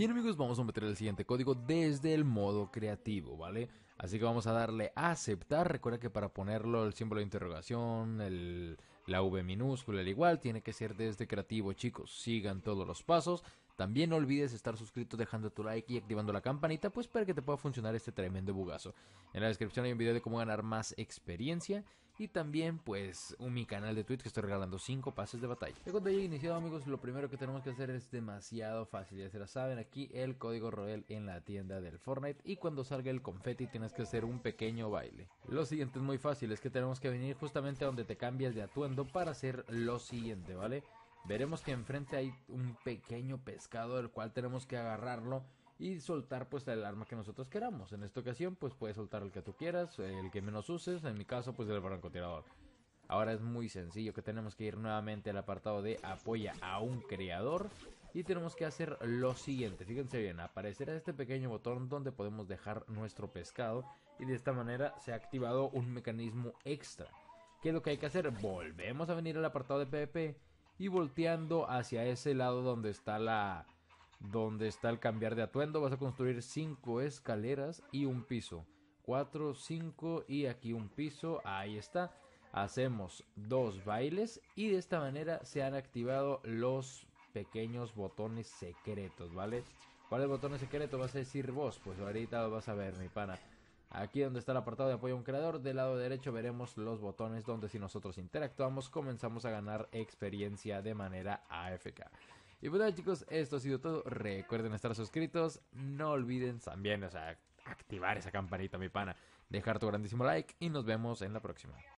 Bien amigos, vamos a meter el siguiente código desde el modo creativo, ¿vale? Así que vamos a darle a aceptar. Recuerda que para ponerlo el símbolo de interrogación, la V minúscula, el igual, tiene que ser desde creativo, chicos. Sigan todos los pasos. También no olvides estar suscrito dejando tu like y activando la campanita, pues para que te pueda funcionar este tremendo bugazo. En la descripción hay un video de cómo ganar más experiencia y también pues un mi canal de Twitch que estoy regalando 5 pases de batalla. Y cuando haya iniciado amigos, lo primero que tenemos que hacer es demasiado fácil. Ya se la saben, aquí el código Roel en la tienda del Fortnite. Y cuando salga el confeti tienes que hacer un pequeño baile. Lo siguiente es muy fácil, es que tenemos que venir justamente a donde te cambias de atuendo para hacer lo siguiente, ¿vale? Veremos que enfrente hay un pequeño pescado del cual tenemos que agarrarlo y soltar pues el arma que nosotros queramos. En esta ocasión pues puedes soltar el que tú quieras, el que menos uses, en mi caso pues el tirador. Ahora es muy sencillo que tenemos que ir nuevamente al apartado de apoya a un creador y tenemos que hacer lo siguiente, fíjense bien, aparecerá este pequeño botón donde podemos dejar nuestro pescado y de esta manera se ha activado un mecanismo extra. ¿Qué es lo que hay que hacer? Volvemos a venir al apartado de PvP y volteando hacia ese lado donde está la, donde está el cambiar de atuendo. Vas a construir cinco escaleras y un piso. 4, 5 y aquí un piso. Ahí está. Hacemos dos bailes y de esta manera se han activado los pequeños botones secretos, ¿vale? ¿Cuál es el botón secreto? Vas a decir vos, pues ahorita lo vas a ver, mi pana. Aquí donde está el apartado de apoyo a un creador, del lado derecho veremos los botones donde si nosotros interactuamos comenzamos a ganar experiencia de manera AFK. Y pues chicos, esto ha sido todo. Recuerden estar suscritos. No olviden también, o sea, activar esa campanita, mi pana. Dejar tu grandísimo like y nos vemos en la próxima.